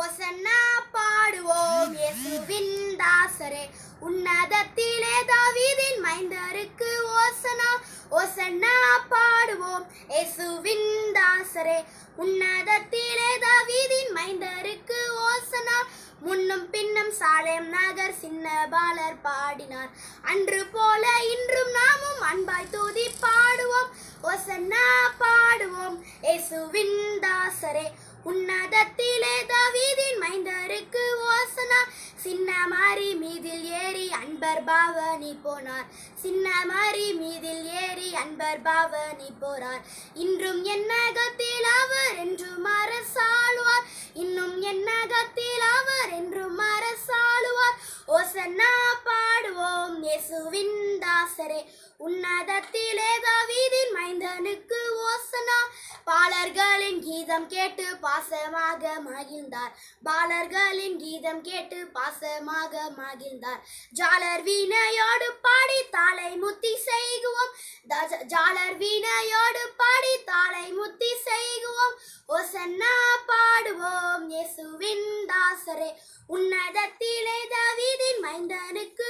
ஓசன்னா பாடுவோம் இயேசுவின் தாசரே உன்னதத்திலே தாவீதின் மைந்தருக்கு ஓசனா ஓசன்னா பாடுவோம் ஏசு தாசரே உன்னதத்திலே தாவீதின் மைந்தருக்கு ஓசனா முன்னும் பின்னும் சாலேம் நகர் சின்ன பாலர் பாடினார் அன்று போல இன்றும் நாமும் அன்பாய் தூதி பாடுவோம் ஓசன்னா பாடுவோம் இயேசுவின் தாசரே உன்னதத்திலே தா சின்ன மாறி மீதில் ஏறி அன்பர் பாவனி போனார் சின்ன மாறி மீதில் ஏறி அன்பர் பாவனி போறார் இன்றும் என்ன கத்தில் அவர் என்றும் அரசாளுவார் இன்னும் என்ன கத்தில் அவர் என்றும் அரசாளுவார் ஓசன்னா பாடுவோம் இயேசுவின் தாசரே உன்னதத்திலே தவீதின் மைந்தனுக்கு வாசனா பாலர்களின் கீதம் கேட்டு பாசமாக மகிழ்ந்தார் பாலர்களின் கீதம் கேட்டு பாசமாக மகிழ்ந்தார் ஜாலர் வீணையோடு பாடி தாளை முத்தி செய்குவோம் ஜாலர் வீணையோடு பாடி தாளை முத்தி செய்குவோம் ஓசன்னா பாடுவோம் இயேசுவின் தாசரே உன்னதத்திலே தவிதின் மைந்தனுக்கு